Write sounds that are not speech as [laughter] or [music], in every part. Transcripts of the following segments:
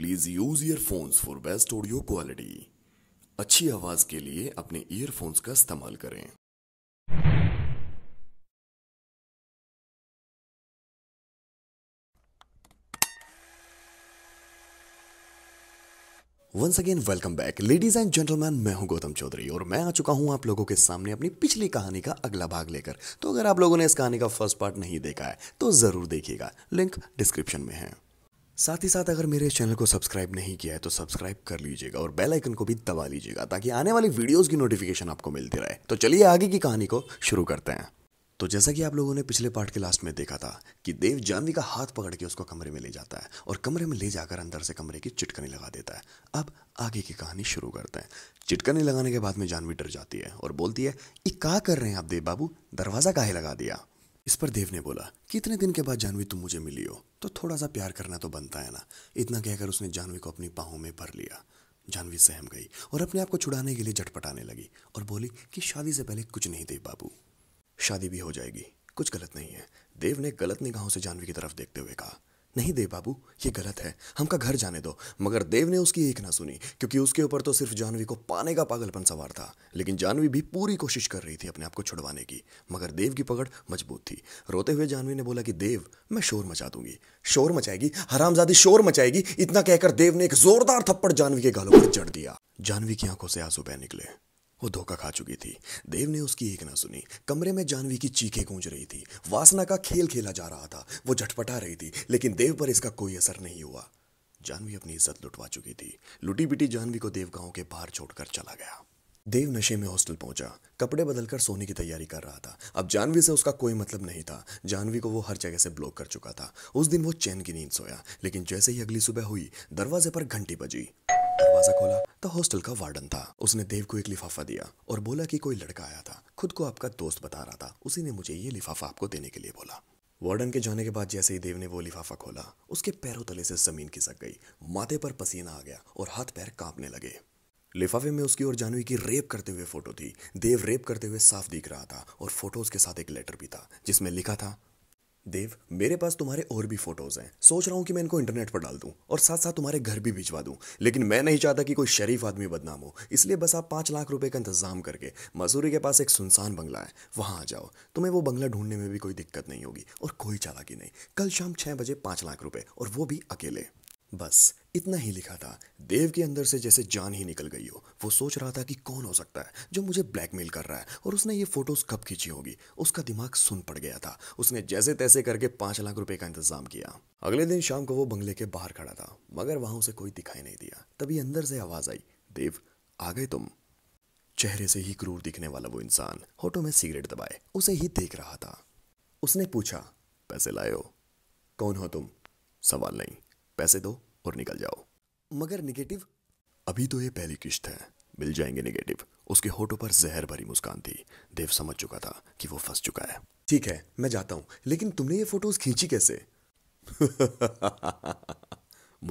please use earphones for best audio quality अच्छी आवाज के लिए अपने ईयरफोन्स का इस्तेमाल करें once again welcome back ladies and gentleman मैं हूं गौतम चौधरी और मैं आ चुका हूं आप लोगों के सामने अपनी पिछली कहानी का अगला भाग लेकर तो अगर आप लोगों ने इस कहानी का फर्स्ट पार्ट नहीं देखा है तो ज़रूर देखिएगा लिंक डिस्क्रिप्शन में है साथ ही साथ अगर मेरे चैनल को सब्सक्राइब नहीं किया है तो सब्सक्राइब कर लीजिएगा और बेल आइकन को भी दबा लीजिएगा ताकि आने वाली वीडियोस की नोटिफिकेशन आपको मिलती रहे तो चलिए आगे की कहानी को शुरू करते हैं तो जैसा कि आप लोगों ने पिछले पार्ट के लास्ट में देखा था कि देव जानवी का हाथ पकड़ के उसको कमरे में ले जाता है और कमरे में ले जाकर अंदर से कमरे की चिटकनी लगा देता है अब आगे की कहानी शुरू करते हैं चिटकनी लगाने के बाद में जानवी डर जाती है और बोलती है ये क्या कर रहे हैं आप देव बाबू दरवाज़ा काहे लगा दिया इस पर देव ने बोला कि इतने दिन के बाद जानवी तुम मुझे मिली हो तो थोड़ा सा प्यार करना तो बनता है ना इतना कहकर उसने जानवी को अपनी बाहों में भर लिया जानवी सहम गई और अपने आप को छुड़ाने के लिए झटपटाने लगी और बोली कि शादी से पहले कुछ नहीं देव बाबू शादी भी हो जाएगी कुछ गलत नहीं है देव ने गलत निगाहों से जानवी की तरफ देखते हुए कहा नहीं देव बाबू ये गलत है हमका घर जाने दो मगर देव ने उसकी एक ना सुनी क्योंकि उसके ऊपर तो सिर्फ जानवी को पाने का पागलपन सवार था लेकिन जानवी भी पूरी कोशिश कर रही थी अपने आप को छुड़वाने की मगर देव की पकड़ मजबूत थी रोते हुए जानवी ने बोला कि देव मैं शोर मचा दूंगी शोर मचाएगी हरामजादी शोर मचाएगी इतना कहकर देव ने एक जोरदार थप्पड़ जानवी के गालों पर जड़ दिया जानवी की आंखों से आंसू बह निकले वो धोखा खा चुकी थी देव ने उसकी एक ना सुनी कमरे में जानवी की चीखें गूंज रही थी वासना का खेल खेला जा रहा था वो झटपटा रही थी लेकिन देव पर इसका कोई असर नहीं हुआ जानवी अपनी इज्जत लुटवा चुकी थी लुटी पिटी जानवी को देव गांव के बाहर छोड़कर चला गया देव नशे में हॉस्टल पहुंचा कपड़े बदलकर सोने की तैयारी कर रहा था अब जानवी से उसका कोई मतलब नहीं था जानवी को वो हर जगह से ब्लॉक कर चुका था उस दिन वो चैन की नींद सोया लेकिन जैसे ही अगली सुबह हुई दरवाजे पर घंटी बजी दरवाजा खोला तो हॉस्टल का वार्डन था उसने देव को एक लिफाफा दिया और बोला कि कोई लड़का आया था खुद को आपका दोस्त बता रहा था उसी ने मुझे ये लिफाफा आपको देने के लिए बोला वार्डन के जाने के बाद जैसे ही देव ने वो लिफाफा खोला उसके पैरों तले से जमीन खिसक गई माथे पर पसीना आ गया और हाथ पैर कांपने लगे लिफाफे में उसकी और जानवी की रेप करते हुए फोटो थी देव रेप करते हुए साफ दिख रहा था और फोटो उसके साथ एक लेटर भी था जिसमें लिखा था देव मेरे पास तुम्हारे और भी फोटोज हैं सोच रहा हूँ कि मैं इनको इंटरनेट पर डाल दूँ और साथ साथ तुम्हारे घर भी भिजवा दूँ लेकिन मैं नहीं चाहता कि कोई शरीफ आदमी बदनाम हो इसलिए बस आप पाँच लाख रुपए का इंतजाम करके मसूरी के पास एक सुनसान बंगला है वहाँ आ जाओ तुम्हें वो बंगला ढूंढने में भी कोई दिक्कत नहीं होगी और कोई चालाकी नहीं कल शाम छः बजे पाँच लाख रुपये और वो भी अकेले बस इतना ही लिखा था देव के अंदर से जैसे जान ही निकल गई हो वो सोच रहा था कि कौन हो सकता है जो मुझे ब्लैकमेल कर रहा है और उसने ये फोटोज कब खींची होगी उसका दिमाग सुन पड़ गया था उसने जैसे तैसे करके पांच लाख रुपए का इंतजाम किया अगले दिन शाम को वो बंगले के बाहर खड़ा था मगर वहां उसे कोई दिखाई नहीं दिया तभी अंदर से आवाज आई देव आ गए तुम चेहरे से ही क्रूर दिखने वाला वो इंसान होटो में सिगरेट दबाए उसे ही देख रहा था उसने पूछा पैसे लाए हो कौन हो तुम सवाल नहीं पैसे दो और निकल जाओ मगर निगेटिव अभी तो ये पहली किश्त है मिल जाएंगे निगेटिव उसके होठों पर जहर भरी मुस्कान थी देव समझ चुका था कि वो फंस चुका है ठीक है मैं जाता हूं लेकिन तुमने ये फोटोज खींची कैसे [laughs]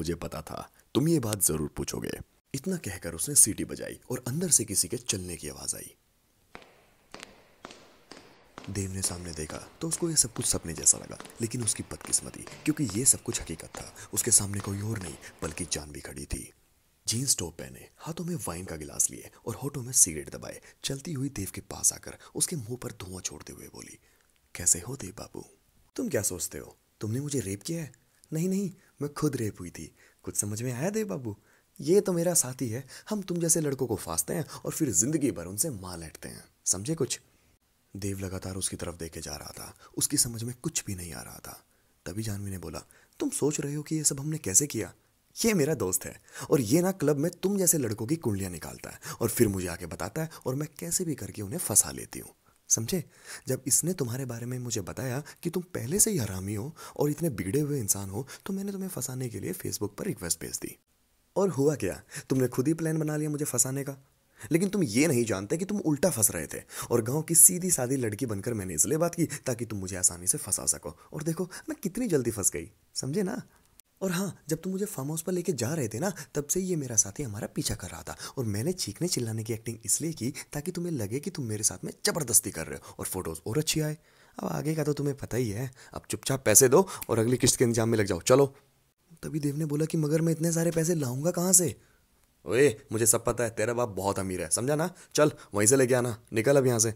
मुझे पता था तुम ये बात जरूर पूछोगे इतना कहकर उसने सीटी बजाई और अंदर से किसी के चलने की आवाज आई देव ने सामने देखा तो उसको ये सब कुछ सपने जैसा लगा लेकिन उसकी बदकिस्मती क्योंकि ये सब कुछ हकीकत था उसके सामने कोई और नहीं बल्कि जान भी खड़ी थी जीन्स टॉप पहने हाथों में वाइन का गिलास लिए और होठों में सिगरेट दबाए चलती हुई देव के पास आकर उसके मुंह पर धुआं छोड़ते हुए बोली कैसे हो देव बाबू तुम क्या सोचते हो तुमने मुझे रेप किया है नहीं नहीं मैं खुद रेप हुई थी कुछ समझ में आया देव बाबू ये तो मेरा साथी है हम तुम जैसे लड़कों को फांसते हैं और फिर जिंदगी भर उनसे मार लेटते हैं समझे कुछ देव लगातार उसकी तरफ देखे जा रहा था उसकी समझ में कुछ भी नहीं आ रहा था तभी जानवी ने बोला तुम सोच रहे हो कि यह सब हमने कैसे किया ये मेरा दोस्त है और ये ना क्लब में तुम जैसे लड़कों की कुंडलियां निकालता है और फिर मुझे आके बताता है और मैं कैसे भी करके उन्हें फंसा लेती हूँ समझे जब इसने तुम्हारे बारे में मुझे बताया कि तुम पहले से ही हरामी हो और इतने बिगड़े हुए इंसान हो तो मैंने तुम्हें फंसाने के लिए फेसबुक पर रिक्वेस्ट भेज दी और हुआ क्या तुमने खुद ही प्लान बना लिया मुझे फंसाने का लेकिन तुम ये नहीं जानते कि तुम उल्टा फंस रहे थे और गांव की सीधी सादी लड़की बनकर मैंने इसलिए बात की ताकि तुम मुझे आसानी से फंसा सको और देखो मैं कितनी जल्दी फंस गई समझे ना और हाँ जब तुम मुझे फार्म हाउस पर लेके जा रहे थे ना तब से ये मेरा साथी हमारा पीछा कर रहा था और मैंने चीखने चिल्लाने की एक्टिंग इसलिए की ताकि तुम्हें लगे कि तुम मेरे साथ में ज़बरदस्ती कर रहे हो और फोटोज़ और अच्छी आए अब आगे का तो तुम्हें पता ही है अब चुपचाप पैसे दो और अगली किस्त के इंतजाम में लग जाओ चलो तभी देव ने बोला कि मगर मैं इतने सारे पैसे लाऊंगा कहाँ से ओए मुझे सब पता है तेरा बाप बहुत अमीर है समझा ना चल वहीं से लेके आना निकल अब यहाँ से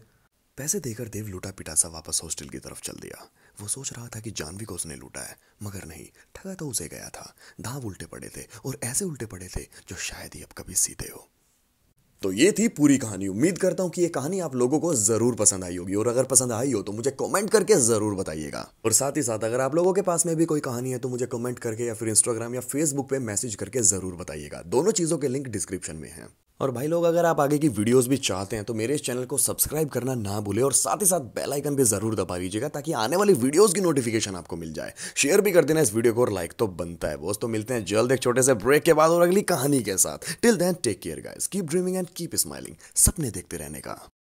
पैसे देकर देव लूटा पिटा सा वापस हॉस्टल की तरफ चल दिया वो सोच रहा था कि जानवी को उसने लूटा है मगर नहीं ठगा तो उसे गया था दाव उल्टे पड़े थे और ऐसे उल्टे पड़े थे जो शायद ही अब कभी सीधे हो तो ये थी पूरी कहानी उम्मीद करता हूँ कि ये कहानी आप लोगों को जरूर पसंद आई होगी और अगर पसंद आई हो तो मुझे कमेंट करके जरूर बताइएगा और साथ ही साथ अगर आप लोगों के पास में भी कोई कहानी है तो मुझे कमेंट करके या फिर इंस्टाग्राम या फेसबुक पे मैसेज करके जरूर बताइएगा दोनों चीजों के लिंक डिस्क्रिप्शन में है और भाई लोग अगर आप आगे की वीडियोस भी चाहते हैं तो मेरे इस चैनल को सब्सक्राइब करना ना भूले और साथ ही साथ बेल आइकन भी जरूर दबा लीजिएगा ताकि आने वाली वीडियोस की नोटिफिकेशन आपको मिल जाए शेयर भी कर देना इस वीडियो को और लाइक तो बनता है दोस्तों मिलते हैं जल्द एक छोटे से ब्रेक के बाद और अगली कहानी के साथ till then take care guys keep dreaming and keep smiling सपने देखते रहने का